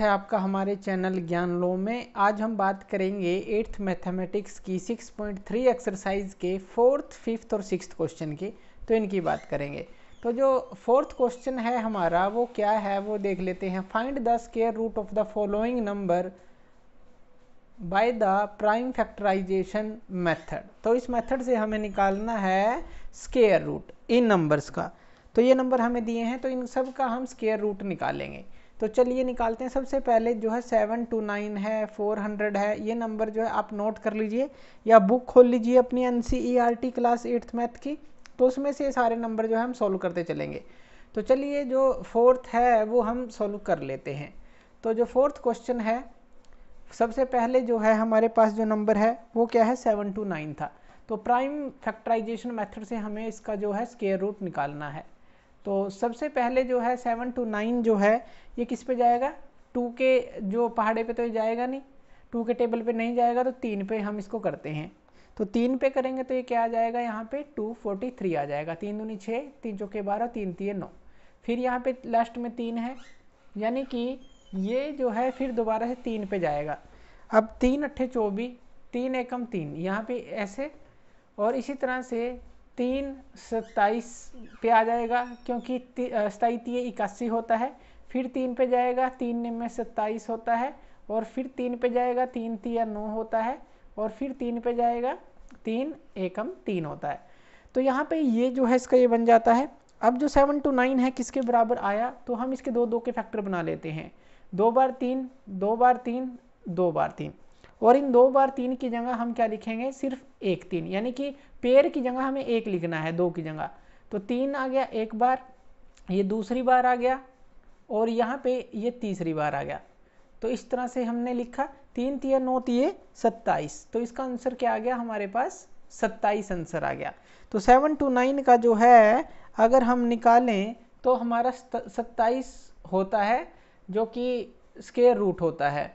है आपका हमारे चैनल ज्ञान लो में आज हम बात करेंगे एट्थ मैथमेटिक्स की 6.3 एक्सरसाइज के फोर्थ फिफ्थ और सिक्स क्वेश्चन की तो इनकी बात करेंगे तो जो फोर्थ क्वेश्चन है हमारा वो क्या है वो देख लेते हैं find the square root of the following number by the prime factorization method तो इस मेथड से हमें निकालना है स्केयर रूट इन नंबर्स का तो ये नंबर हमें दिए हैं तो इन सब का हम स्केयर रूट निकालेंगे तो चलिए निकालते हैं सबसे पहले जो है सेवन टू नाइन है फोर हंड्रेड है ये नंबर जो है आप नोट कर लीजिए या बुक खोल लीजिए अपनी एन e क्लास एट्थ मैथ की तो उसमें से सारे नंबर जो है हम सोल्व करते चलेंगे तो चलिए जो फोर्थ है वो हम सोल्व कर लेते हैं तो जो फोर्थ क्वेश्चन है सबसे पहले जो है हमारे पास जो नंबर है वो क्या है सेवन टू नाइन था तो प्राइम फैक्टराइजेशन मेथड से हमें इसका जो है स्केयर रूट निकालना है तो सबसे पहले जो है सेवन टू नाइन जो है ये किस पे जाएगा टू के जो पहाड़े पे तो ये जाएगा नहीं टू के टेबल पे नहीं जाएगा तो तीन पे हम इसको करते हैं तो तीन पे करेंगे तो ये क्या आ जाएगा यहाँ पे टू फोर्टी थ्री आ जाएगा तीन दूनी छः तीन चौके बारह तीन तीन नौ फिर यहाँ पे लास्ट में तीन है यानी कि ये जो है फिर दोबारा से तीन पे जाएगा अब तीन अट्ठे चौबीस तीन एकम तीन यहाँ पे ऐसे और इसी तरह से तीन सत्ताईस पे आ जाएगा क्योंकि सताई तीय इक्यासी होता है फिर तीन पे जाएगा तीन में सत्ताईस होता है और फिर तीन पे जाएगा तीन तीया नौ होता है और फिर तीन पे जाएगा तीन एकम तीन होता है तो यहाँ पे ये जो है इसका ये बन जाता है अब जो सेवन टू नाइन है किसके बराबर आया तो हम इसके दो दो के फैक्टर बना लेते हैं दो बार तीन दो बार तीन दो बार तीन और इन दो बार तीन की जगह हम क्या लिखेंगे सिर्फ एक तीन यानी कि पेड़ की जगह हमें एक लिखना है दो की जगह तो तीन आ गया एक बार ये दूसरी बार आ गया और यहाँ पे ये तीसरी बार आ गया तो इस तरह से हमने लिखा तीन तीय नौ तीय सत्ताईस तो इसका आंसर क्या आ गया हमारे पास सत्ताईस आंसर आ गया तो सेवन टू नाइन का जो है अगर हम निकालें तो हमारा सत्ताईस होता है जो कि स्केयर रूट होता है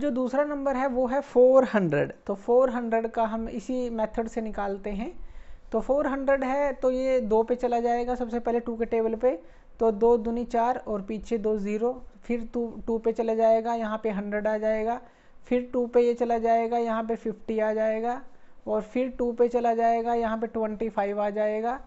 जो दूसरा नंबर है वो है 400 तो 400 का हम इसी मेथड से निकालते हैं तो 400 है तो ये दो पे चला जाएगा सबसे पहले टू के टेबल पे तो दो दूनी चार और पीछे दो ज़ीरो फिर टू टू पे चला जाएगा यहाँ पे हंड्रेड आ जाएगा फिर टू पे ये चला जाएगा यहाँ पे फिफ्टी आ जाएगा और फिर टू पे चला जाएगा यहाँ पे ट्वेंटी फाइव आ जाएगा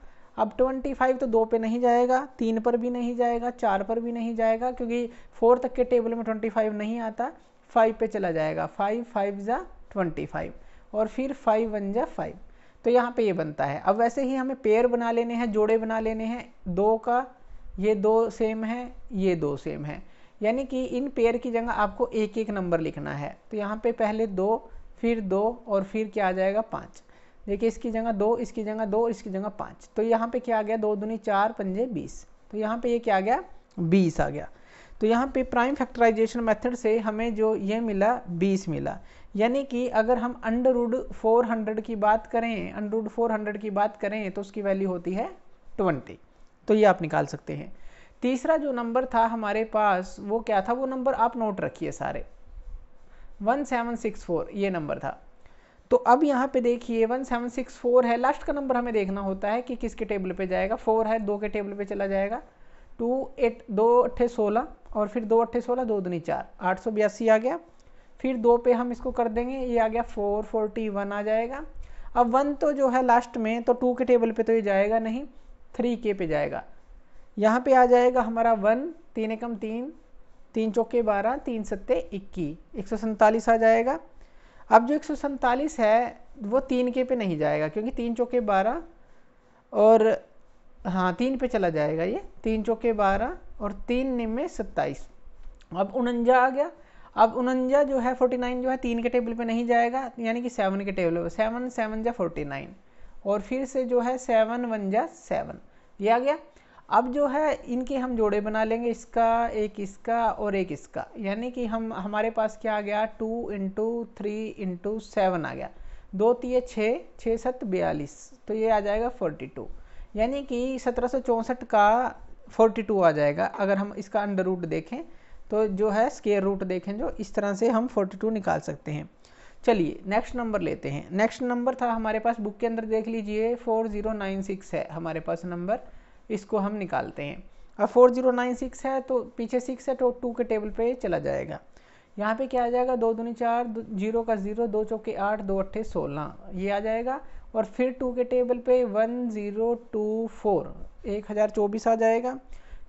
अब ट्वेंटी फाइव तो दो पे नहीं जाएगा तीन पर भी नहीं जाएगा चार पर भी नहीं जाएगा क्योंकि फोर तक के टेबल में ट्वेंटी फाइव नहीं आता फाइव पे चला जाएगा फाइव फाइव ज़ा ट्वेंटी फाइव और फिर फाइव वन ज़ा फाइव तो यहाँ पे ये बनता है अब वैसे ही हमें पेयर बना लेने हैं जोड़े बना लेने हैं दो का ये दो सेम है ये दो सेम है यानी कि इन पेयर की जगह आपको एक एक नंबर लिखना है तो यहाँ पे पहले दो फिर दो और फिर क्या आ जाएगा पाँच देखिए इसकी जगह दो इसकी जगह दो इसकी जगह पाँच तो यहाँ पे क्या आ गया दो दूनी चार पंजे बीस तो यहाँ पे ये क्या आ गया बीस आ गया तो यहाँ पे प्राइम फैक्टराइजेशन मेथड से हमें जो ये मिला 20 मिला यानी कि अगर हम अंडर रूड फोर की बात करें अंडर रूड फोर की बात करें तो उसकी वैल्यू होती है ट्वेंटी तो ये आप निकाल सकते हैं तीसरा जो नंबर था हमारे पास वो क्या था वो नंबर आप नोट रखिए सारे 1764 ये नंबर था तो अब यहाँ पे देखिए 1764 है लास्ट का नंबर हमें देखना होता है कि किसके टेबल पे जाएगा फोर है दो के टेबल पे चला जाएगा टू एट दो अट्ठे सोलह और फिर दो अट्ठे सोलह दो दुनी चार आठ सौ बयासी आ गया फिर दो पे हम इसको कर देंगे ये आ गया फोर फोर्टी वन आ जाएगा अब वन तो जो है लास्ट में तो टू के टेबल पे तो ये जाएगा नहीं थ्री के पे जाएगा यहाँ पे आ जाएगा हमारा वन तीन एकम तीन तीन चौके बारह तीन सत्ते इक्की एक सौ सैंतालीस आ जाएगा अब जो एक सौ सैंतालीस है वो तीन के पे नहीं जाएगा क्योंकि तीन चौके बारह और हाँ तीन पे चला जाएगा ये तीन चौके बारह और तीन निम्बे सत्ताईस अब उनंजा आ गया अब उनंजा जो है फोर्टी नाइन जो है तीन के टेबल पे नहीं जाएगा यानी कि सेवन के टेबल पर सेवन सेवन जा फोर्टी नाइन और फिर से जो है सेवन वन जा सेवन ये आ गया अब जो है इनके हम जोड़े बना लेंगे इसका एक इसका और एक इसका यानी कि हम हमारे पास क्या आ गया two into three into seven आ गया दो तीय छः छः सत बयालीस तो ये आ जाएगा फोर्टी टू यानी कि सत्रह का 42 आ जाएगा अगर हम इसका अंडर रूट देखें तो जो है स्केयर रूट देखें जो इस तरह से हम 42 निकाल सकते हैं चलिए नेक्स्ट नंबर लेते हैं नेक्स्ट नंबर था हमारे पास बुक के अंदर देख लीजिए 4096 है हमारे पास नंबर इसको हम निकालते हैं अब 4096 है तो पीछे सिक्स है तो टू के टेबल पे चला जाएगा यहाँ पे क्या आ जाएगा दो दूनी चार जीरो का जीरो दो चौके आठ दो अट्ठे सोलह ये आ जाएगा और फिर टू के टेबल पे वन ज़ीरो टू फोर एक हज़ार चौबीस आ जाएगा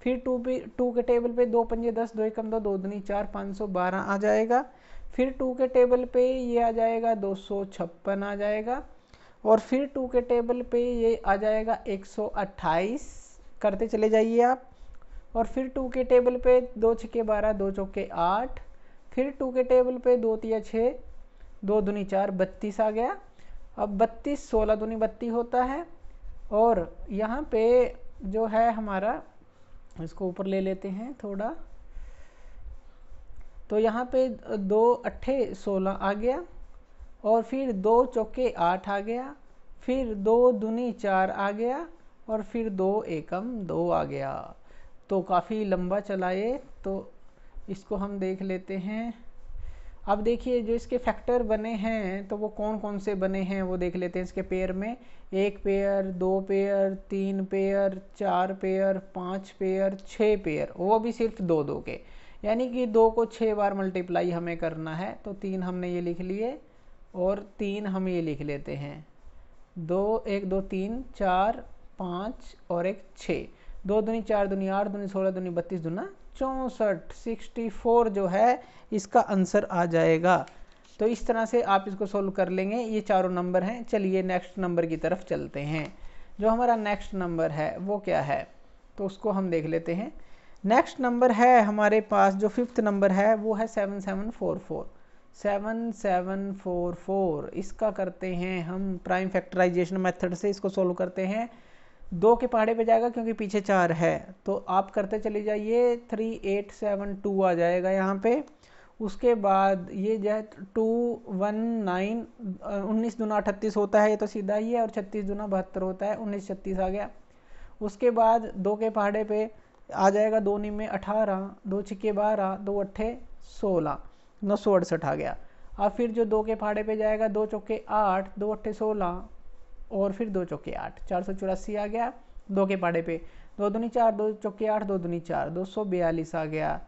फिर टू पे टू के टेबल पे दो पंजे दस दो एकम दो दो दुनी चार पाँच सौ बारह आ जाएगा फिर टू के टेबल पे ये आ जाएगा दो सौ छप्पन आ जाएगा और फिर टू के टेबल पे ये आ जाएगा एक सौ अट्ठाईस करते चले जाइए आप और फिर टू के टेबल पे दो छके बारह दो चौके आठ फिर टू के टेबल पे दो तिया छः दो दुनी चार बत्तीस आ गया अब बत्तीस सोलह दूनी बत्ती होता है और यहाँ पे जो है हमारा इसको ऊपर ले लेते हैं थोड़ा तो यहाँ पे दो अट्ठे सोलह आ गया और फिर दो चौके आठ आ गया फिर दो दूनी चार आ गया और फिर दो एकम दो आ गया तो काफ़ी लंबा ये तो इसको हम देख लेते हैं अब देखिए जो इसके फैक्टर बने हैं तो वो कौन कौन से बने हैं वो देख लेते हैं इसके पेयर में एक पेयर दो पेयर तीन पेयर चार पेयर पाँच पेयर छः पेयर वो भी सिर्फ दो दो के यानी कि दो को छः बार मल्टीप्लाई हमें करना है तो तीन हमने ये लिख लिए और तीन हम ये लिख लेते हैं दो एक दो तीन चार पाँच और एक छः दो दुनी चार दुनी आठ दुनी सोलह दुनी बत्तीस दुना चौंसठ सिक्सटी फोर जो है इसका आंसर आ जाएगा तो इस तरह से आप इसको सोल्व कर लेंगे ये चारों नंबर हैं चलिए नेक्स्ट नंबर की तरफ चलते हैं जो हमारा नेक्स्ट नंबर है वो क्या है तो उसको हम देख लेते हैं नेक्स्ट नंबर है हमारे पास जो फिफ्थ नंबर है वो है seven seven four four seven seven four four इसका करते हैं हम प्राइम फैक्टराइजेशन मेथड से इसको सोल्व करते हैं दो के पहाड़े पे जाएगा क्योंकि पीछे चार है तो आप करते चले जाइए थ्री एट सेवन टू आ जाएगा यहाँ पे उसके बाद ये जो है टू वन नाइन उन्नीस दुना अठतीस होता है ये तो सीधा ही है और छत्तीस दुना बहत्तर होता है उन्नीस छत्तीस आ गया उसके बाद दो के पहाड़े पे आ जाएगा दो निम्मे अठारह दो छिक्के बारह दो अट्ठे सोलह नौ सौ अड़सठ आ गया अब फिर जो दो के पहाड़े पे जाएगा दो चौके आठ दो अट्ठे सोलह और फिर दो चौके आठ चार सौ चौरासी आ गया दो के पाड़े पे दो दूनी चार दो चौके आठ दो दूनी चार दो सौ बयालीस आ गया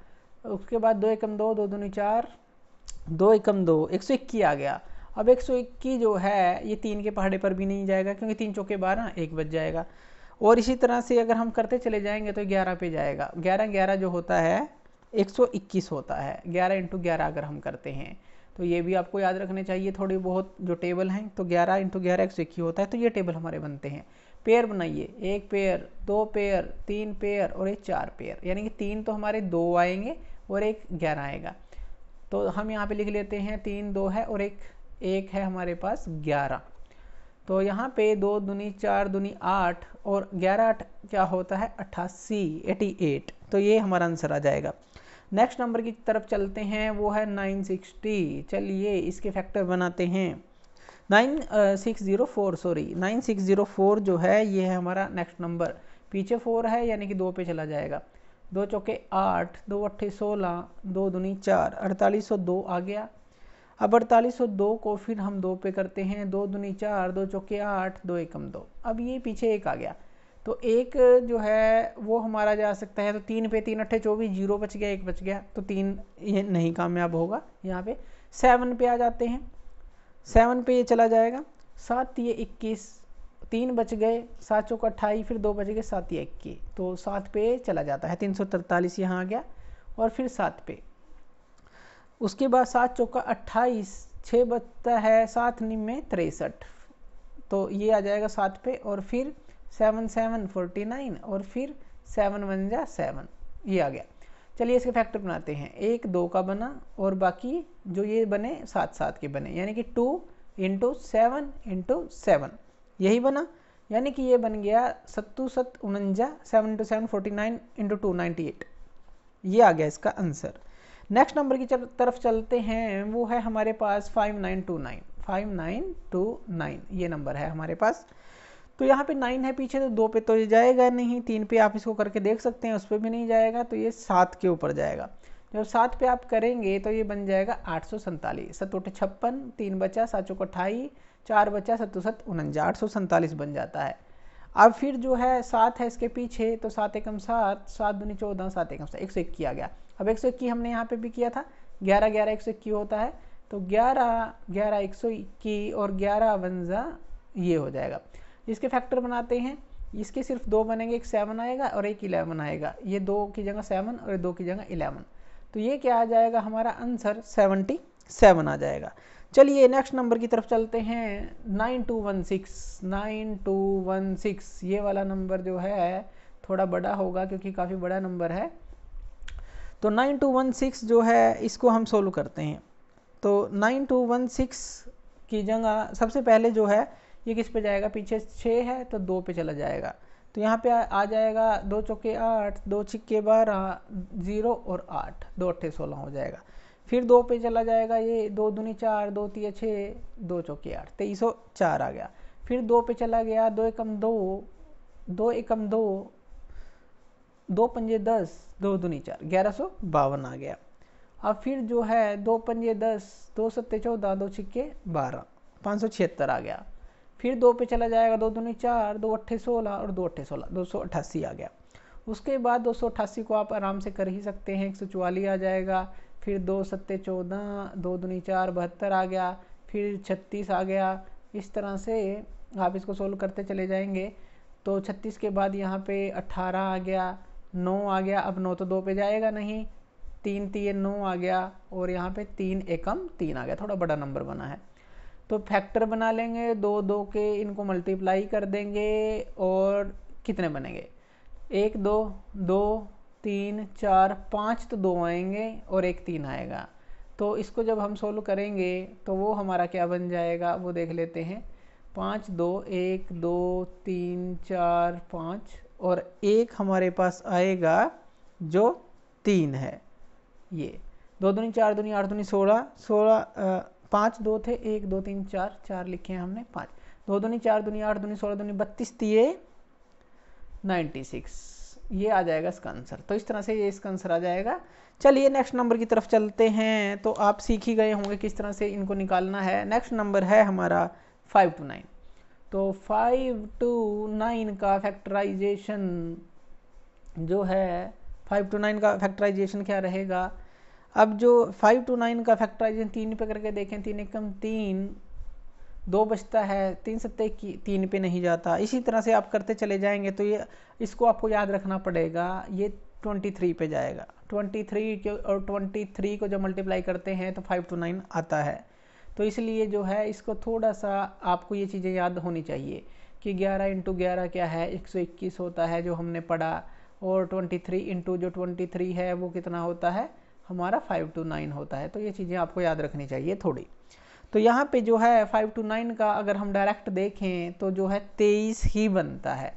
उसके बाद दो एकम दो दो दूनी चार दो एकम दो एक सौ इक्की आ गया अब एक सौ इक्की जो है ये तीन के पहाड़े पर भी नहीं जाएगा क्योंकि तीन चौके बारह एक बज जाएगा और इसी तरह से अगर हम करते चले जाएंगे तो ग्यारह पे जाएगा ग्यारह ग्यारह जो होता है एक सौ इक्कीस होता है ग्यारह इंटू ग्यारह अगर हम करते हैं तो ये भी आपको याद रखने चाहिए थोड़ी बहुत जो टेबल हैं तो ग्यारह इंटू ग्यारह एक सौ होता है तो ये टेबल हमारे बनते हैं पेयर बनाइए एक पेयर दो पेयर तीन पेयर और एक चार पेयर यानी कि तीन तो हमारे दो आएंगे और एक ग्यारह आएगा तो हम यहाँ पे लिख लेते हैं तीन दो है और एक एक है हमारे पास ग्यारह तो यहाँ पे दो दुनी चार दुनी आठ और ग्यारह आठ क्या होता है अट्ठासी एटी एट तो ये हमारा आंसर आ जाएगा नेक्स्ट नंबर की तरफ चलते हैं वो है नाइन सिक्सटी चलिए इसके फैक्टर बनाते हैं nine six zero four sorry nine six zero four जो है ये है हमारा नेक्स्ट नंबर पीछे फोर है यानी कि दो पे चला जाएगा दो चौके आठ दो अट्ठे सोलह दो दुनी चार अड़तालीस सौ दो आ गया अब अड़तालीस सौ दो को फिर हम दो पे करते हैं दो दुनी चार दो चौके आठ दो एकम दो अब ये पीछे एक आ गया तो एक जो है वो हमारा जा सकता है तो तीन पे तीन अट्ठे चौबीस जीरो बच गया एक बच गया तो तीन ये नहीं कामयाब होगा यहाँ पे सेवन पे आ जाते हैं सेवन पे ये चला जाएगा सात ये इक्कीस तीन बच गए सात चौक अट्ठाईस फिर दो बच गए सात ये इक्कीस तो सात पे चला जाता है तीन सौ तरतालीस यहाँ आ गया और फिर सात पे उसके बाद सात चौका अट्ठाईस छः बचता है सात निम में तिरसठ तो ये आ जाएगा सात पे और फिर सेवन सेवन फोर्टी नाइन और फिर सेवन वन जा सेवन ये आ गया चलिए इसके फैक्टर बनाते हैं एक दो का बना और बाकी जो ये बने सात सात के बने यानी कि two into seven into seven यही बना यानी कि ये बन गया सत्तू सत उनंजा seven into seven forty nine into two ninety eight ये आ गया इसका आंसर नेक्स्ट नंबर की तरफ चलते हैं वो है हमारे पास five nine two nine five nine two nine ये नंबर है हमारे पास तो यहाँ पे नाइन है पीछे तो दो पे तो ये जाएगा नहीं तीन पे आप इसको करके देख सकते हैं उस पर भी नहीं जाएगा तो ये सात के ऊपर जाएगा जब सात पे आप करेंगे तो ये बन जाएगा आठ सौ सैंतालीस सतोट छप्पन तीन बचा सात को अट्ठाईस चार बचा सत उनजा आठ सौ सैंतालीस बन जाता है अब फिर जो है सात है इसके पीछे तो सात एकम सात सात दुनी चौदह सात एकम सात एक सौ इक्की आ गया अब एक सौ इक्की हमने यहाँ पे भी किया था ग्यारह ग्यारह एक सौ इक्की होता है तो ग्यारह ग्यारह एक सौ इक्की और ग्यारह वनजा ये हो जाएगा इसके फैक्टर बनाते हैं इसके सिर्फ दो बनेंगे एक सेवन आएगा और एक इलेवन आएगा ये दो की जगह सेवन और दो की जगह इलेवन तो ये क्या आ जाएगा हमारा आंसर सेवनटी सेवन आ जाएगा चलिए नेक्स्ट नंबर की तरफ चलते हैं nine two one six nine two one six ये वाला नंबर जो है थोड़ा बड़ा होगा क्योंकि काफ़ी बड़ा नंबर है तो नाइन टू वन सिक्स जो है इसको हम सोल्व करते हैं तो नाइन टू वन सिक्स की जगह सबसे पहले जो है ये किस पे जाएगा पीछे छः है तो दो पे चला जाएगा तो यहाँ पे आ, आ जाएगा दो चौके आठ दो छिक्के बारह ज़ीरो और आठ दो अट्ठे सोलह हो जाएगा फिर दो पे चला जाएगा ये दो दूनी चार दो तीय छः दो चौके आठ तेईसो चार आ गया फिर दो पे चला गया दो एकम दो दो एकम दो दो पंजे दस दो दूनी चार ग्यारह सौ बावन आ गया अब फिर जो है दो पंजे दस दो सत्ते चौदह दो छिक्के बारह पाँच सौ छिहत्तर आ गया फिर दो पे चला जाएगा दो दूनी चार दो अट्ठे सोलह और दो अट्ठे सोलह दो सौ अट्ठासी आ गया उसके बाद दो सौ अट्ठासी को आप आराम से कर ही सकते हैं एक सौ चौवालीस आ जाएगा फिर दो सत्ते चौदह दो दूनी चार बहत्तर आ गया फिर छत्तीस आ गया इस तरह से आप इसको सोल्व करते चले जाएंगे तो छत्तीस के बाद यहाँ पे अट्ठारह आ गया नौ आ गया अब नौ तो दो पे जाएगा नहीं तीन तीन नौ आ गया और यहाँ पे तीन एकम तीन आ गया थोड़ा बड़ा नंबर बना है तो फैक्टर बना लेंगे दो दो के इनको मल्टीप्लाई कर देंगे और कितने बनेंगे एक दो दो तीन चार पाँच तो दो आएंगे और एक तीन आएगा तो इसको जब हम सोल्व करेंगे तो वो हमारा क्या बन जाएगा वो देख लेते हैं पाँच दो एक दो तीन चार पाँच और एक हमारे पास आएगा जो तीन है ये दो दूनी चार दुनी आठ दुनी सोलह सोलह पाँच दो थे एक दो तीन चार चार लिखे हैं हमने पाँच दो दूनी चार दूनी आठ दूनी सोलह दूनी बत्तीस दिए नाइन्टी सिक्स ये आ जाएगा इसका आंसर तो इस तरह से ये इसका आंसर आ जाएगा चलिए नेक्स्ट नंबर की तरफ चलते हैं तो आप सीख ही गए होंगे किस तरह से इनको निकालना है नेक्स्ट नंबर है हमारा फाइव टू नाइन तो फाइव टू नाइन का फैक्टराइजेशन जो है फाइव टू नाइन का फैक्टराइजेशन क्या रहेगा अब जो फाइव टू नाइन का फैक्टराइजेशन तीन पे करके देखें तीन एकम तीन दो बचता है तीन सत्ते की तीन पे नहीं जाता इसी तरह से आप करते चले जाएंगे तो ये इसको आपको याद रखना पड़ेगा ये ट्वेंटी थ्री पे जाएगा ट्वेंटी थ्री के और ट्वेंटी थ्री को जब मल्टीप्लाई करते हैं तो फाइव टू नाइन आता है तो इसलिए जो है इसको थोड़ा सा आपको ये चीज़ें याद होनी चाहिए कि ग्यारह इंटू ग्यारह क्या है एक सौ इक्कीस होता है जो हमने पढ़ा और ट्वेंटी थ्री इंटू जो ट्वेंटी थ्री है वो कितना होता है हमारा फाइव टू नाइन होता है तो ये चीज़ें आपको याद रखनी चाहिए थोड़ी तो यहाँ पे जो है फाइव टू नाइन का अगर हम डायरेक्ट देखें तो जो है तेईस ही बनता है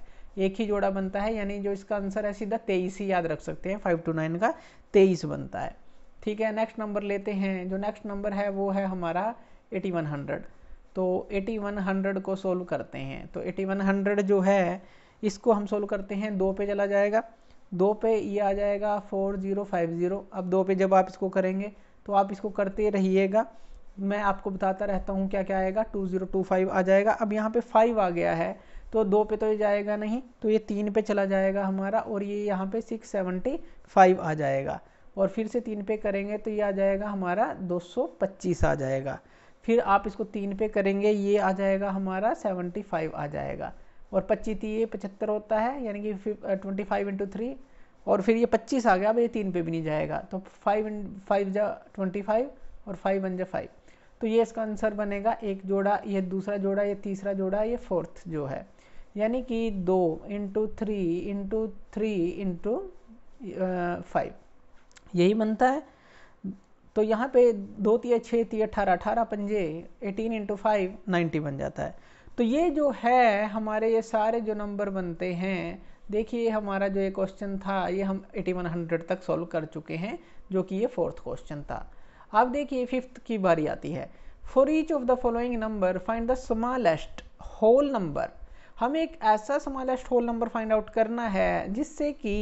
एक ही जोड़ा बनता है यानी जो इसका आंसर है सीधा तेईस ही याद रख सकते हैं फाइव टू नाइन का तेईस बनता है ठीक है नेक्स्ट नंबर लेते हैं जो नेक्स्ट नंबर है वो है हमारा एटी वन हंड्रेड तो एटी वन हंड्रेड को सोल्व करते हैं तो एटी वन हंड्रेड जो है इसको हम सोल्व करते हैं दो पे चला जाएगा दो पे ये आ जाएगा फोर ज़ीरो फाइव ज़ीरो अब दो पे जब आप इसको करेंगे तो आप इसको करते रहिएगा मैं आपको बताता रहता हूँ क्या क्या आएगा टू ज़ीरो टू फाइव आ जाएगा अब यहाँ पे फाइव आ गया है तो दो पे तो ये जाएगा नहीं तो ये तीन पे चला जाएगा हमारा और ये यहाँ पे सिक्स सेवेंटी फाइव आ जाएगा और फिर से तीन पे करेंगे तो ये आ जाएगा हमारा दो सौ पच्चीस आ जाएगा फिर आप इसको तीन पे करेंगे ये आ जाएगा हमारा सेवेंटी फाइव आ जाएगा और पच्चीस तो ये पचहत्तर होता है यानी कि ट्वेंटी फाइव इंटू थ्री और फिर ये पच्चीस आ गया अब ये तीन पे भी नहीं जाएगा तो फाइव फाइव जा ट्वेंटी फाइव और फाइव वन जा फाइव तो ये इसका आंसर बनेगा एक जोड़ा ये दूसरा जोड़ा ये तीसरा जोड़ा ये फोर्थ जो है यानी कि दो into three into three into five यही बनता है तो यहाँ पे दो तीय छः तीय अठारह अठारह पंजे एटीन इंटू फाइव नाइन्टी बन जाता है तो ये जो है हमारे ये सारे जो नंबर बनते हैं देखिए हमारा जो ये क्वेश्चन था ये हम 8100 तक सॉल्व कर चुके हैं जो कि ये फोर्थ क्वेश्चन था अब देखिए फिफ्थ की बारी आती है for each of the following number find the smallest whole number हमें एक ऐसा smallest whole number find out करना है जिससे कि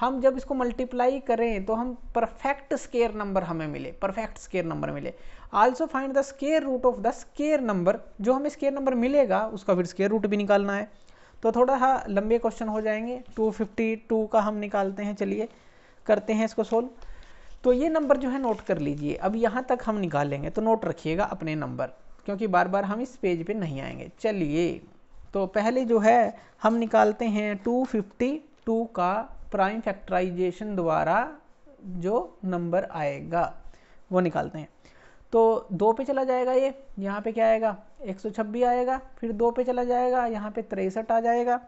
हम जब इसको मल्टीप्लाई करें तो हम परफेक्ट स्केयर नंबर हमें मिले परफेक्ट स्केयर नंबर मिले also find the square root of the square number जो हमें स्केयर नंबर मिलेगा उसका फिर स्केयर रूट भी निकालना है तो थोड़ा सा लंबे क्वेश्चन हो जाएंगे 252 का हम निकालते हैं चलिए करते हैं इसको सोल्व तो ये नंबर जो है नोट कर लीजिए अब यहाँ तक हम निकालेंगे तो नोट रखिएगा अपने नंबर क्योंकि बार बार हम इस पेज पे नहीं आएंगे चलिए तो पहले जो है हम निकालते हैं 252 का प्राइम फैक्टराइजेशन द्वारा जो नंबर आएगा वो निकालते हैं तो दो पे चला जाएगा ये यहाँ पे क्या आएगा एक सौ आएगा फिर दो पे चला जाएगा यहाँ पे तिरसठ आ जाएगा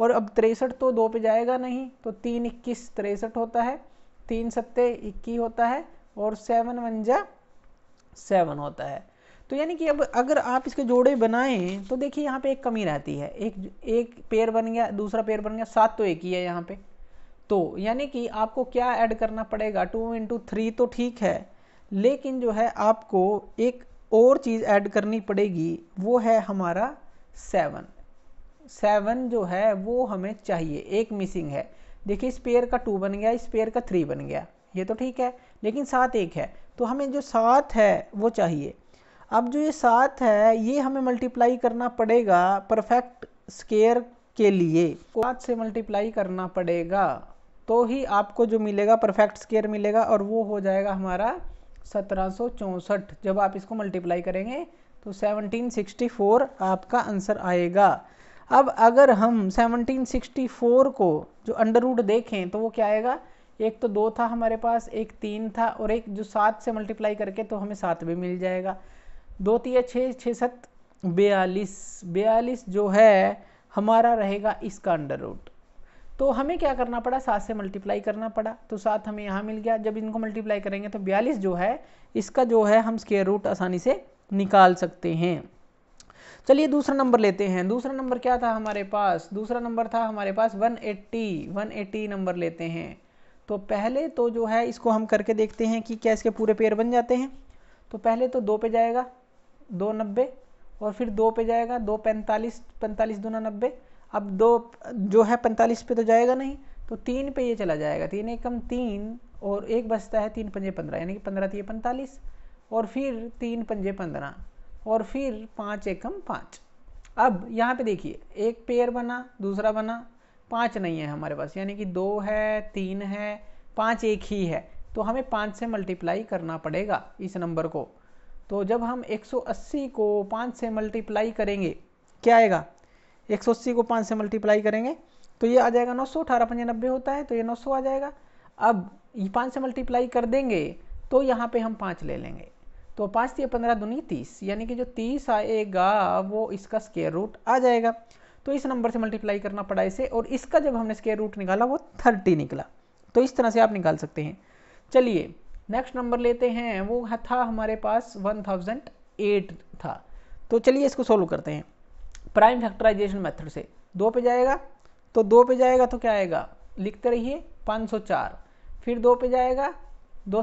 और अब तिरसठ तो दो पे जाएगा नहीं तो तीन इक्कीस तिरसठ होता है तीन सत्ते इक्की होता है और सेवन वंजा सेवन होता है तो यानी कि अब अगर आप इसके जोड़े बनाएं तो देखिए यहाँ पे एक कमी रहती है एक एक पेयर बन गया दूसरा पेयर बन गया सात तो एक ही है यहाँ पे तो यानी कि आपको क्या ऐड करना पड़ेगा टू इंटू थ्री तो ठीक है लेकिन जो है आपको एक और चीज़ ऐड करनी पड़ेगी वो है हमारा सेवन सेवन जो है वो हमें चाहिए एक मिसिंग है देखिए इस पेयर का टू बन गया इस पेयर का थ्री बन गया ये तो ठीक है लेकिन सात एक है तो हमें जो सात है वो चाहिए अब जो ये सात है ये हमें मल्टीप्लाई करना पड़ेगा परफेक्ट स्केयर के लिए सात से मल्टीप्लाई करना पड़ेगा तो ही आपको जो मिलेगा परफेक्ट स्केयर मिलेगा और वो हो जाएगा हमारा सत्रह जब आप इसको मल्टीप्लाई करेंगे तो 1764 आपका आंसर आएगा अब अगर हम 1764 को जो अंडर रूट देखें तो वो क्या आएगा एक तो दो था हमारे पास एक तीन था और एक जो सात से मल्टीप्लाई करके तो हमें सात भी मिल जाएगा दो तीय छः छः सत बयालीस बयालीस जो है हमारा रहेगा इसका अंडर रूट तो हमें क्या करना पड़ा सात से मल्टीप्लाई करना पड़ा तो सात हमें यहाँ मिल गया जब इनको मल्टीप्लाई करेंगे तो बयालीस जो है इसका जो है हम स्केयर रूट आसानी से निकाल सकते हैं चलिए दूसरा नंबर लेते हैं दूसरा नंबर क्या था हमारे पास दूसरा नंबर था हमारे पास 180 180 नंबर लेते हैं तो पहले तो जो है इसको हम करके देखते हैं कि क्या इसके पूरे पेयर बन जाते हैं तो पहले तो दो पे जाएगा दो नब्बे और फिर दो पे जाएगा दो पैंतालीस पैंतालीस दो नब्बे अब दो जो है पैंतालीस पे तो जाएगा नहीं तो तीन पे ये चला जाएगा तीन एकम तीन और एक बचता है तीन पंजे पंद्रह यानी कि पंद्रह तीन पैंतालीस और फिर तीन पंजे पंद्रह और फिर पाँच एकम पाँच अब यहाँ पे देखिए एक पेयर बना दूसरा बना पाँच नहीं है हमारे पास यानी कि दो है तीन है पाँच एक ही है तो हमें पाँच से मल्टीप्लाई करना पड़ेगा इस नंबर को तो जब हम 180 को पाँच से मल्टीप्लाई करेंगे क्या आएगा एक सौ अस्सी को पाँच से मल्टीप्लाई करेंगे तो ये आ जाएगा नौ सौ अठारह पंजे नब्बे होता है तो ये नौ सौ आ जाएगा अब ये पाँच से मल्टीप्लाई कर देंगे तो यहाँ पे हम पाँच ले लेंगे तो पाँच से पंद्रह दुनी तीस यानी कि जो तीस आएगा वो इसका स्केयर रूट आ जाएगा तो इस नंबर से मल्टीप्लाई करना पड़ा इसे और इसका जब हमने स्केयर रूट निकाला वो थर्टी निकला तो इस तरह से आप निकाल सकते हैं चलिए नेक्स्ट नंबर लेते हैं वो था हमारे पास वन थाउजेंड एट था तो चलिए इसको सोल्व करते हैं प्राइम फैक्टराइजेशन मेथड से दो पे जाएगा तो दो पे जाएगा तो क्या आएगा लिखते रहिए 504 फिर दो पे जाएगा दो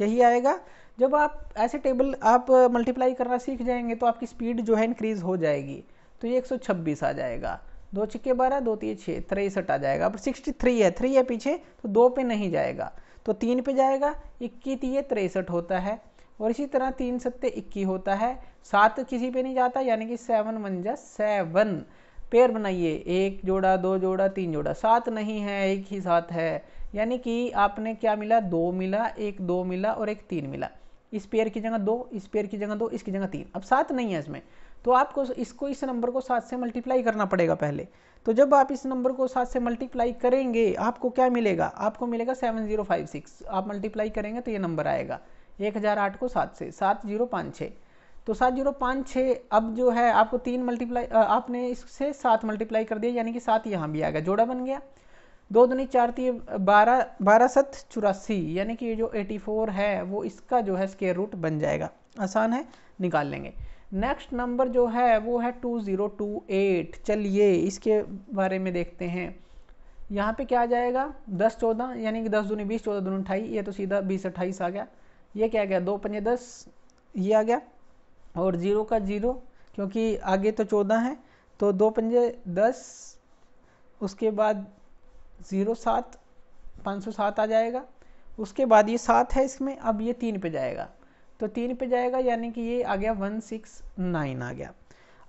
यही आएगा जब आप ऐसे टेबल आप मल्टीप्लाई करना सीख जाएंगे तो आपकी स्पीड जो है इंक्रीज़ हो जाएगी तो ये 126 आ जाएगा दो छिक्के बारह दो तीन छः तिरसठ आ जाएगा अब 63 है थ्री है पीछे तो दो पे नहीं जाएगा तो तीन पे जाएगा इक्की तीय तिरसठ होता है और इसी तरह तीन सत्ते इक्की होता है सात किसी पे नहीं जाता यानी कि सेवन वन सेवन पेयर बनाइए एक जोड़ा दो जोड़ा तीन जोड़ा सात नहीं है एक ही सात है यानी कि आपने क्या मिला दो मिला एक दो मिला और एक तीन मिला इस पेयर की जगह दो इस पेयर की जगह दो इसकी जगह तीन अब सात नहीं है इसमें तो आपको इसको इस नंबर को सात से मल्टीप्लाई करना पड़ेगा पहले तो जब आप इस नंबर को सात से मल्टीप्लाई करेंगे आपको क्या मिलेगा आपको मिलेगा सेवन जीरो फाइव सिक्स आप मल्टीप्लाई करेंगे तो ये नंबर आएगा एक हज़ार आठ को सात से सात जीरो पाँच छः तो सात जीरो पाँच छः अब जो है आपको तीन मल्टीप्लाई आपने इससे सात मल्टीप्लाई कर दिया यानी कि सात यहाँ भी आ गया जोड़ा बन गया दो दुनी चार तीन बारह बारह सत चौरासी यानी कि ये जो एटी फोर है वो इसका जो है स्केयर रूट बन जाएगा आसान है निकाल लेंगे नेक्स्ट नंबर जो है वो है टू ज़ीरो टू एट चलिए इसके बारे में देखते हैं यहाँ पे क्या आ जाएगा दस चौदह यानी कि दस दूनी बीस चौदह दोनों अट्ठाईस ये तो सीधा बीस अट्ठाईस आ गया ये क्या गया दो पंजे दस ये आ गया और ज़ीरो का ज़ीरो क्योंकि आगे तो चौदह है तो दो पंजे दस उसके बाद ज़ीरो सात पाँच सौ सात आ जाएगा उसके बाद ये सात है इसमें अब ये तीन पे जाएगा तो तीन पे जाएगा यानी कि ये आ गया वन सिक्स नाइन आ गया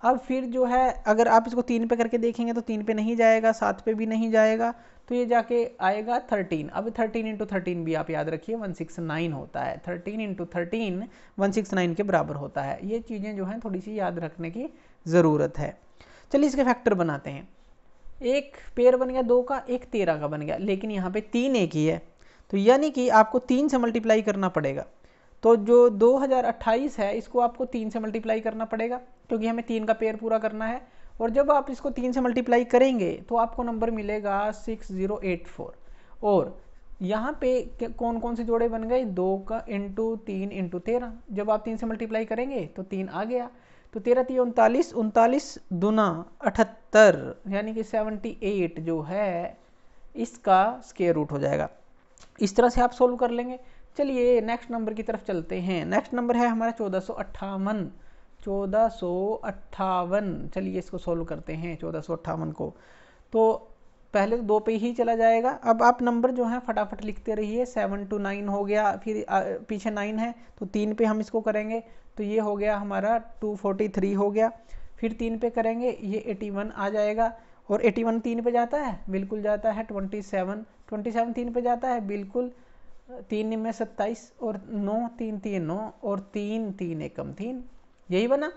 अब फिर जो है अगर आप इसको तीन पे करके देखेंगे तो तीन पे नहीं जाएगा सात पे भी नहीं जाएगा तो ये जाके आएगा थर्टीन अब थर्टीन इंटू थर्टीन भी आप याद रखिए वन सिक्स नाइन होता है thirteen into thirteen one six nine के बराबर होता है ये चीज़ें जो हैं थोड़ी सी याद रखने की ज़रूरत है चलिए इसके फैक्टर बनाते हैं एक पेयर बन गया दो का एक तेरह का बन गया लेकिन यहाँ पर तीन एक ही है तो यानी कि आपको तीन से मल्टीप्लाई करना पड़ेगा तो जो 2028 है इसको आपको तीन से मल्टीप्लाई करना पड़ेगा क्योंकि हमें तीन का पेयर पूरा करना है और जब आप इसको तीन से मल्टीप्लाई करेंगे तो आपको नंबर मिलेगा 6084 और यहाँ पे कौन कौन से जोड़े बन गए दो का इंटू तीन इंटू तेरह जब आप तीन से मल्टीप्लाई करेंगे तो तीन आ गया तो तेरह तीन उनतालीस उनतालीस दुना अठहत्तर यानी कि एट जो है इसका स्केयर रूट हो जाएगा इस तरह से आप सोल्व कर लेंगे चलिए नेक्स्ट नंबर की तरफ चलते हैं नेक्स्ट नंबर है हमारा चौदह सौ अट्ठावन चौदह सौ अट्ठावन चलिए इसको सोल्व करते हैं चौदह सौ अट्ठावन को तो पहले तो दो पे ही चला जाएगा अब आप नंबर जो है फटाफट लिखते रहिए सेवन टू नाइन हो गया फिर पीछे नाइन है तो तीन पे हम इसको करेंगे तो ये हो गया हमारा टू फोर्टी थ्री हो गया फिर तीन पे करेंगे ये एटी वन आ जाएगा और एटी वन तीन पे जाता है बिल्कुल जाता है ट्वेंटी सेवन ट्वेंटी सेवन तीन पे जाता है बिल्कुल तीन में सत्ताईस और नौ तीन तीन नौ और तीन तीन एकम तीन यही बना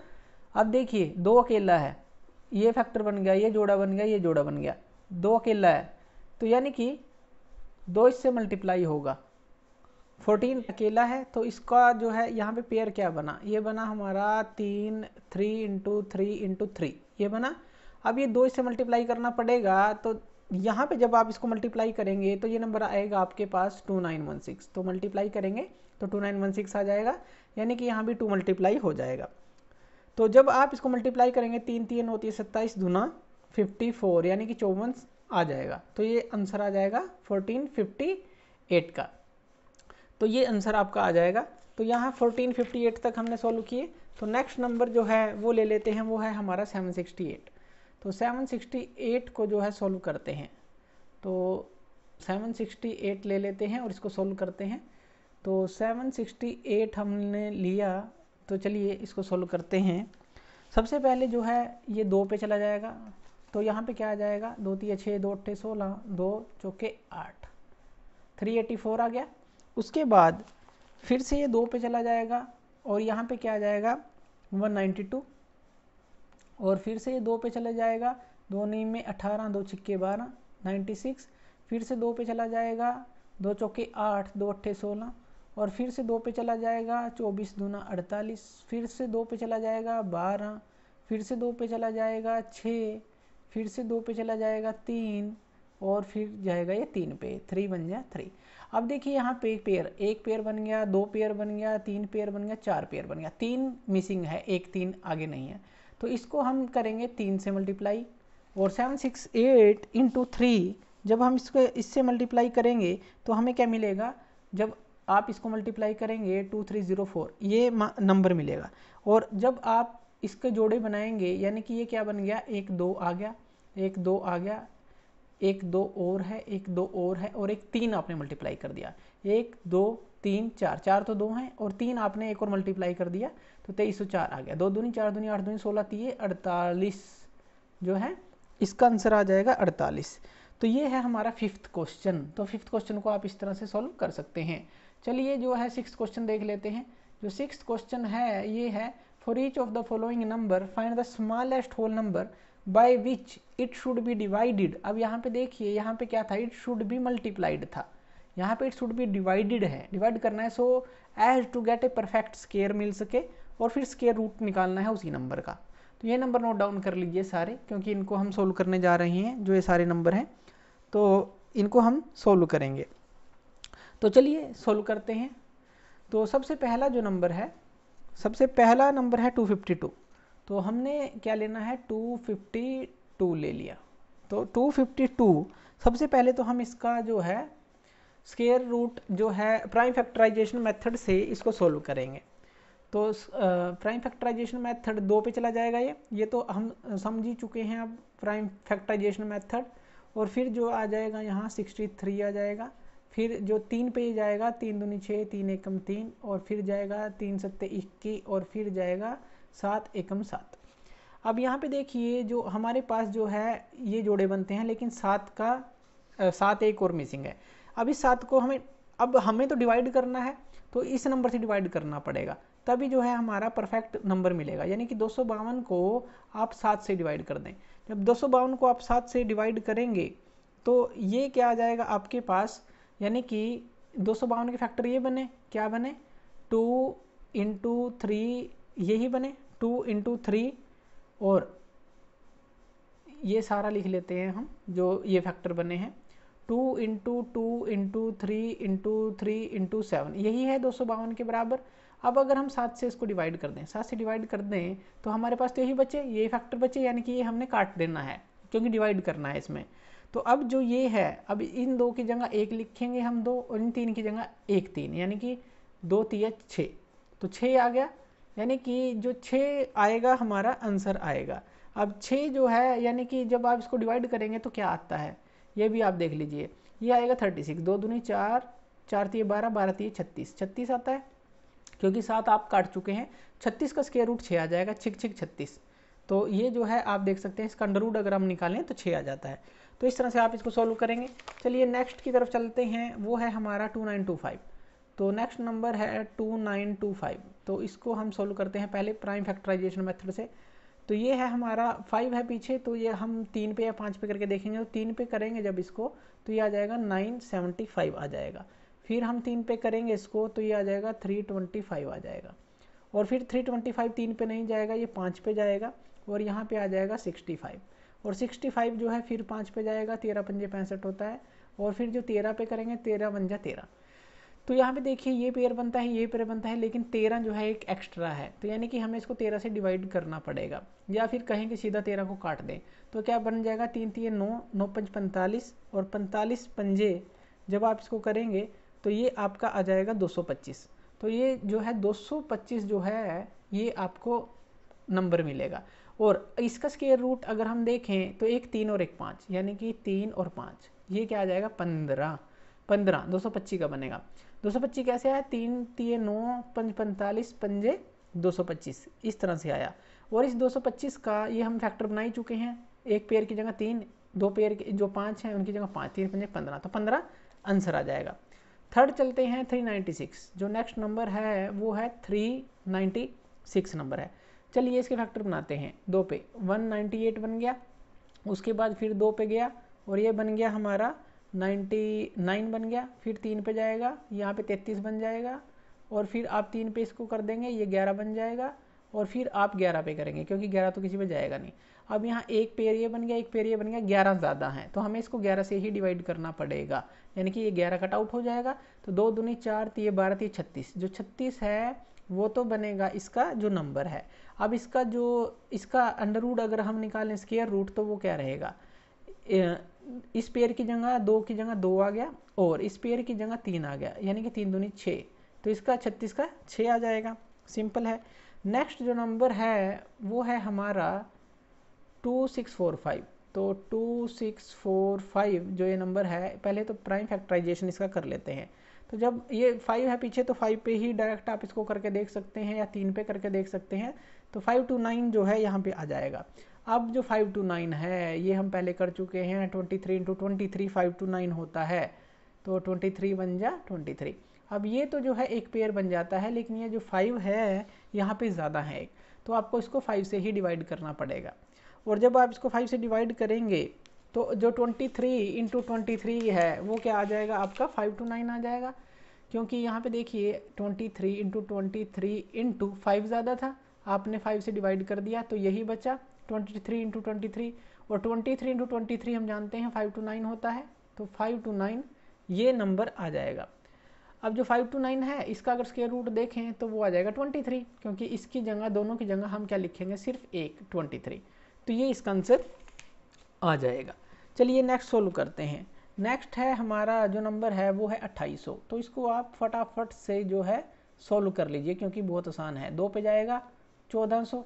अब देखिए दो अकेला है ये फैक्टर बन गया ये जोड़ा बन गया ये जोड़ा बन गया दो अकेला है तो यानी कि दो इससे मल्टीप्लाई होगा फोर्टीन अकेला है तो इसका जो है यहाँ पे पेयर क्या बना ये बना हमारा तीन three into three into three ये बना अब ये दो इससे मल्टीप्लाई करना पड़ेगा तो यहाँ पे जब आप इसको मल्टीप्लाई करेंगे तो ये नंबर आएगा आपके पास टू नाइन वन सिक्स तो मल्टीप्लाई करेंगे तो टू नाइन वन सिक्स आ जाएगा यानी कि यहाँ भी टू मल्टीप्लाई हो जाएगा तो जब आप इसको मल्टीप्लाई करेंगे तीन तीन होती है सत्ताईस दूना फिफ्टी फोर यानी कि चौवन आ जाएगा तो ये आंसर आ जाएगा फोर्टीन फिफ्टी एट का तो ये आंसर आपका आ जाएगा तो यहाँ फोर्टीन फिफ्टी एट तक हमने सॉल्व किए तो नेक्स्ट नंबर जो है वो ले लेते हैं वो है हमारा सेवन सिक्सटी एट तो 768 को जो है सॉल्व करते हैं तो 768 ले लेते हैं और इसको सॉल्व करते हैं तो 768 हमने लिया तो चलिए इसको सॉल्व करते हैं सबसे पहले जो है ये दो पे चला जाएगा तो यहाँ पे क्या आ जाएगा दो तीन छः दो अट्ठे सोलह दो चौके आठ थ्री एटी फोर आ गया उसके बाद फिर से ये दो पे चला जाएगा और यहाँ पे क्या आ जाएगा वन नाइन्टी टू और फिर से ये दो पे चला जाएगा दो नीम में अठारह दो छिक्के बारह नाइन्टी सिक्स फिर से दो पे चला जाएगा दो चौके आठ दो अट्ठे सोलह और फिर से दो पे चला जाएगा चौबीस दूना अड़तालीस फिर से दो पे चला जाएगा बारह फिर से दो पे चला जाएगा छः फिर से दो पे चला जाएगा तीन और फिर जाएगा ये तीन पे थ्री बन गया थ्री अब देखिए यहाँ पे पेयर एक पेयर बन गया दो पेयर बन गया तीन पेयर बन गया चार पेयर बन गया तीन मिसिंग है एक तीन आगे नहीं है तो इसको हम करेंगे तीन से मल्टीप्लाई और seven six eight into three जब हम इसको इससे मल्टीप्लाई करेंगे तो हमें क्या मिलेगा जब आप इसको मल्टीप्लाई करेंगे टू थ्री ज़ीरो फोर ये नंबर मिलेगा और जब आप इसके जोड़े बनाएंगे यानी कि ये क्या बन गया एक दो आ गया एक दो आ गया एक दो और है एक दो और है और एक तीन आपने मल्टीप्लाई कर दिया एक दो तीन चार चार तो दो हैं और तीन आपने एक और मल्टीप्लाई कर दिया तो तेईस सौ चार आ गया दो दूनी चार दूनी आठ दूनी सोलह तीय अड़तालीस जो है इसका आंसर आ जाएगा अड़तालीस तो ये है हमारा फिफ्थ क्वेश्चन तो फिफ्थ क्वेश्चन को आप इस तरह से सॉल्व कर सकते हैं चलिए जो है सिक्स क्वेश्चन देख लेते हैं जो सिक्स क्वेश्चन है ये है for each of the following number find the smallest whole number by which it should be divided अब यहाँ पे देखिए यहाँ पे क्या था इट शुड बी मल्टीप्लाइड था यहाँ पे इट शुड बी डिवाइडेड है डिवाइड करना है so as to get a perfect square मिल सके और फिर स्केयर रूट निकालना है उसी नंबर का तो ये नंबर नोट डाउन कर लीजिए सारे क्योंकि इनको हम सोल्व करने जा रहे हैं जो ये सारे नंबर हैं तो इनको हम सोल्व करेंगे तो चलिए सोल्व करते हैं तो सबसे पहला जो नंबर है सबसे पहला नंबर है 252 तो हमने क्या लेना है 252 ले लिया तो 252 सबसे पहले तो हम इसका जो है स्केयर रूट जो है प्राइम फैक्टराइजेशन मेथड से इसको सोल्व करेंगे तो प्राइम फैक्टराइजेशन मेथड दो पे चला जाएगा ये ये तो हम समझ ही चुके हैं अब प्राइम फैक्टराइजेशन मेथड और फिर जो आ जाएगा यहाँ सिक्सटी थ्री आ जाएगा फिर जो तीन पे ही जाएगा तीन दूनी छः तीन एकम तीन और फिर जाएगा तीन सत्ते इक्की और फिर जाएगा सात एकम सात अब यहाँ पे देखिए जो हमारे पास जो है ये जोड़े बनते हैं लेकिन सात का सात एक और मिसिंग है अब इस सात को हमें अब हमें तो डिवाइड करना है तो इस नंबर से डिवाइड करना पड़ेगा तभी जो है हमारा परफेक्ट नंबर मिलेगा यानी कि दो को आप सात से डिवाइड कर दें जब दो को आप सात से डिवाइड करेंगे तो ये क्या आ जाएगा आपके पास यानी कि दो के फैक्टर ये बने क्या बने टू इंटू थ्री यही बने टू इंटू थ्री और ये सारा लिख लेते हैं हम जो ये फैक्टर बने हैं two into two into three into three into seven यही है दो के बराबर अब अगर हम सात से इसको डिवाइड कर दें सात से डिवाइड कर दें तो हमारे पास तो यही बचे ये फैक्टर बचे यानी कि ये हमने काट देना है क्योंकि डिवाइड करना है इसमें तो अब जो ये है अब इन दो की जगह एक लिखेंगे हम दो और इन तीन की जगह एक तीन यानी कि दो तीन छः तो छः आ गया यानी कि जो छः आएगा हमारा आंसर आएगा अब छः जो है यानी कि जब आप इसको डिवाइड करेंगे तो क्या आता है ये भी आप देख लीजिए ये आएगा थर्टी सिक्स दो दूनी चार चार तीय बारह बारह तीय छत्तीस छत्तीस आता है क्योंकि सात आप काट चुके हैं छत्तीस का स्केयर रूट छः आ जाएगा छिक छिक छत्तीस तो ये जो है आप देख सकते हैं इसका रूट अगर हम निकालें तो छः आ जाता है तो इस तरह से आप इसको सॉल्व करेंगे चलिए नेक्स्ट की तरफ चलते हैं वो है हमारा टू नाइन टू फाइव तो नेक्स्ट नंबर है टू नाइन टू फाइव तो इसको हम सोल्व करते हैं पहले प्राइम फैक्टराइजेशन मेथड से तो ये है हमारा फाइव है पीछे तो ये हम तीन पे या पाँच पे करके देखेंगे तो तीन पे करेंगे जब इसको तो ये आ जाएगा नाइन सेवेंटी फाइव आ जाएगा फिर हम तीन पे करेंगे इसको तो ये आ जाएगा थ्री ट्वेंटी फाइव आ जाएगा और फिर थ्री ट्वेंटी फाइव तीन पे नहीं जाएगा ये पाँच पे जाएगा और यहाँ पे आ जाएगा सिक्सटी फाइव और सिक्सटी फाइव जो है फिर पाँच पे जाएगा तेरह पंजे पैंसठ होता है और फिर जो तेरह पे करेंगे तेरह पंजा तेरह तो यहाँ पे देखिए ये पेयर बनता है ये पेयर बनता है लेकिन तेरह जो है एक एक्स्ट्रा है तो यानी कि हमें इसको तेरह से डिवाइड करना पड़ेगा या फिर कहें कि सीधा तेरह को काट दें तो क्या बन जाएगा तीन तीन नौ नौ पंच पैंतालीस और पैंतालीस पंजे जब आप इसको करेंगे तो ये आपका आ जाएगा 225 तो ये जो है 225 जो है ये आपको नंबर मिलेगा और इसका स्केयर रूट अगर हम देखें तो एक तीन और एक पाँच यानी कि तीन और पाँच ये क्या आ जाएगा पंद्रह पंद्रह दो सौ पच्चीस का बनेगा दो सौ पच्चीस कैसे आया तीन तीन नौ पंच पैंतालीस पंजे दो सौ पच्चीस इस तरह से आया और इस दो सौ पच्चीस का ये हम फैक्टर बना ही चुके हैं एक पेयर की जगह तीन दो पेयर के जो पाँच हैं उनकी जगह पाँच तीन पंजे पंद्रह तो पंद्रह आंसर आ जाएगा थर्ड चलते हैं 396 जो नेक्स्ट नंबर है वो है 396 नंबर है चलिए इसके फैक्टर बनाते हैं दो पे 198 बन गया उसके बाद फिर दो पे गया और ये बन गया हमारा 99 बन गया फिर तीन पे जाएगा यहाँ पे 33 बन जाएगा और फिर आप तीन पे इसको कर देंगे ये 11 बन जाएगा और फिर आप 11 पे करेंगे क्योंकि 11 तो किसी पे जाएगा नहीं अब यहाँ एक पेयर ये बन गया एक पेयर ये बन गया ग्यारह ज़्यादा हैं तो हमें इसको ग्यारह से ही डिवाइड करना पड़ेगा यानी कि ये ग्यारह कट आउट हो जाएगा तो दो दूनी चार तीय तो बारह तीय तो छत्तीस जो छत्तीस है वो तो बनेगा इसका जो नंबर है अब इसका जो इसका अंडर रूट अगर हम निकालें स्केयर रूट तो वो क्या रहेगा इस पेयर की जगह दो की जगह दो आ गया और इस पेयर की जगह तीन आ गया यानी कि तीन दूनी छः तो इसका छत्तीस का छः आ जाएगा सिंपल है नेक्स्ट जो नंबर है वो है हमारा टू सिक्स फोर फाइव तो टू सिक्स फोर फाइव जो ये नंबर है पहले तो प्राइम फैक्टराइजेशन इसका कर लेते हैं तो जब ये फाइव है पीछे तो फाइव पे ही डायरेक्ट आप इसको करके देख सकते हैं या तीन पे करके देख सकते हैं तो फाइव टू नाइन जो है यहाँ पे आ जाएगा अब जो फाइव टू नाइन है ये हम पहले कर चुके हैं twenty three into twenty three five two nine होता है तो ट्वेंटी थ्री बन जा ट्वेंटी थ्री अब ये तो जो है एक पेयर बन जाता है लेकिन ये जो फाइव है यहाँ पे ज़्यादा है एक तो आपको इसको फाइव से ही डिवाइड करना पड़ेगा और जब आप इसको फाइव से डिवाइड करेंगे तो जो twenty three into twenty three है वो क्या आ जाएगा आपका फाइव टू नाइन आ जाएगा क्योंकि यहाँ पे देखिए twenty three into twenty three into five ज़्यादा था आपने फाइव से डिवाइड कर दिया तो यही बचा twenty three into twenty three और twenty three into twenty three हम जानते हैं फाइव टू नाइन होता है तो फाइव टू नाइन ये नंबर आ जाएगा अब जो फाइव टू नाइन है इसका अगर स्केयर रूट देखें तो वो आ जाएगा ट्वेंटी थ्री क्योंकि इसकी जगह दोनों की जगह हम क्या लिखेंगे सिर्फ एक ट्वेंटी थ्री तो ये इसका आंसर आ जाएगा चलिए नेक्स्ट सोल्व करते हैं नेक्स्ट है हमारा जो नंबर है वो है 2800 तो इसको आप फटाफट से जो है सोल्व कर लीजिए क्योंकि बहुत आसान है दो पे जाएगा 1400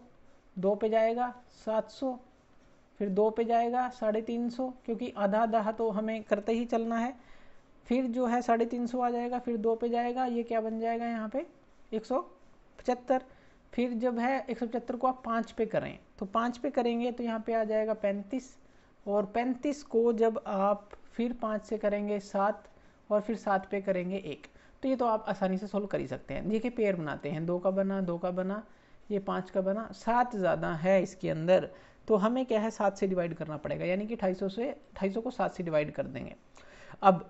दो पे जाएगा 700 फिर दो पे जाएगा साढ़े तीन सौ क्योंकि आधा आधा तो हमें करते ही चलना है फिर जो है साढ़े तीन सौ आ जाएगा फिर दो पे जाएगा ये क्या बन जाएगा यहाँ पे एक सौ पचहत्तर फिर जब है एक सौ पचहत्तर को आप पाँच पे करें तो पाँच पे करेंगे तो यहाँ पे आ जाएगा पैंतीस और पैंतीस को जब आप फिर पाँच से करेंगे सात और फिर सात पे करेंगे एक तो ये तो आप आसानी से सोल्व कर ही सकते हैं देखिए पेयर बनाते हैं दो का बना दो का बना ये पाँच का बना सात ज़्यादा है इसके अंदर तो हमें क्या है सात से डिवाइड करना पड़ेगा यानी कि ढाई से ढाई को सात से डिवाइड कर देंगे अब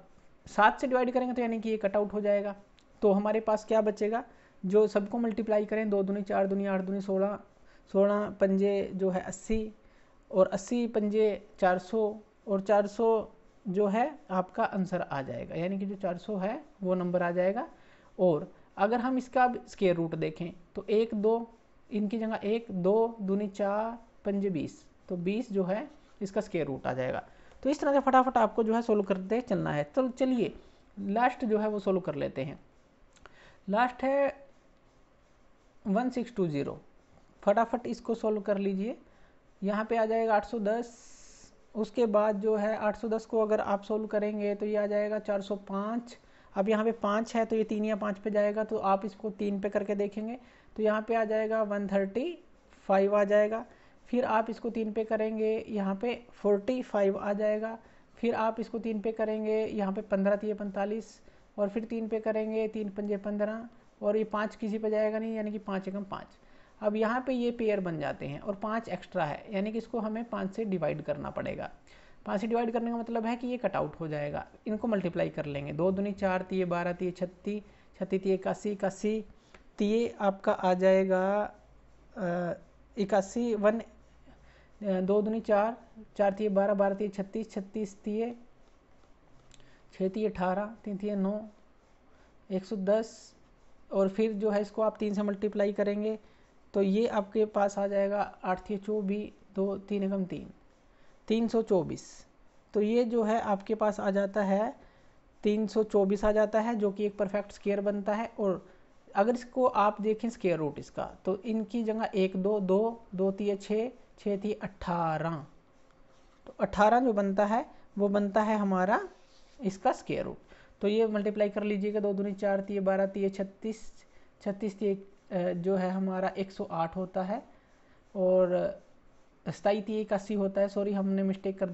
सात से डिवाइड करेंगे तो यानी कि ये कट आउट हो जाएगा तो हमारे पास क्या बचेगा जो सबको मल्टीप्लाई करें दो दूनी चार दुनी आठ दूनी सोलह सोलह पंजे जो है अस्सी और अस्सी पंजे चार सौ और चार सौ जो है आपका आंसर आ जाएगा यानी कि जो चार सौ है वो नंबर आ जाएगा और अगर हम इसका स्केयर रूट देखें तो एक दो इनकी जगह एक दो दूनी चार पंजे बीस तो बीस जो है इसका स्केयर रूट आ जाएगा तो इस तरह से फटाफट आपको जो है सोल्व करते चलना है तो चलिए लास्ट जो है वो सोल्व कर लेते हैं लास्ट है वन सिक्स टू ज़ीरो फटाफट इसको सॉल्व कर लीजिए यहाँ पे आ जाएगा 810 उसके बाद जो है 810 को अगर आप सॉल्व करेंगे तो ये आ जाएगा 405 अब यहाँ पे पाँच है तो ये तीन या पाँच पे जाएगा तो आप इसको तीन पे करके देखेंगे तो यहाँ पे आ जाएगा 135 आ जाएगा फिर आप इसको तीन पे करेंगे यहाँ पे 45 आ जाएगा फिर आप इसको तीन पे करेंगे यहाँ पे पंद्रह तीन पैंतालीस और फिर तीन पे करेंगे तीन पंजे पंद्रह और ये पाँच किसी पे जाएगा नहीं यानी कि पाँच एकम पाँच अब यहाँ पे ये पेयर बन जाते हैं और पाँच एक्स्ट्रा है यानी कि इसको हमें पाँच से डिवाइड करना पड़ेगा पाँच से डिवाइड करने का मतलब है कि ये कट आउट हो जाएगा इनको मल्टीप्लाई कर लेंगे दो दुनी चार तीय बारह तीय छत्तीस छत्तीस तीय इक्यासी इक्यासी तीय आपका आ जाएगा इक्यासी वन दो दुनी चार चार तीय बारह बारह तीय छत्तीस छत्तीस तीय छः तीय अठारह तीन तीय नौ एक सौ दस और फिर जो है इसको आप तीन से मल्टीप्लाई करेंगे तो ये आपके पास आ जाएगा आठ थी चौबीस दो तीन एकम तीन तीन सौ चौबीस तो ये जो है आपके पास आ जाता है तीन सौ चौबीस आ जाता है जो कि एक परफेक्ट स्केयर बनता है और अगर इसको आप देखें स्केयर रूट इसका तो इनकी जगह एक दो दो दो तीय छः छः थी अट्ठारह तो अट्ठारह जो बनता है वो बनता है हमारा इसका स्केयर रूट तो ये मल्टीप्लाई कर लीजिएगा दो दूनी चार तीय बारह तीय छत्तीस छत्तीस तीय जो है हमारा 108 होता है और सताई एक अस्सी होता है सॉरी हमने मिस्टेक कर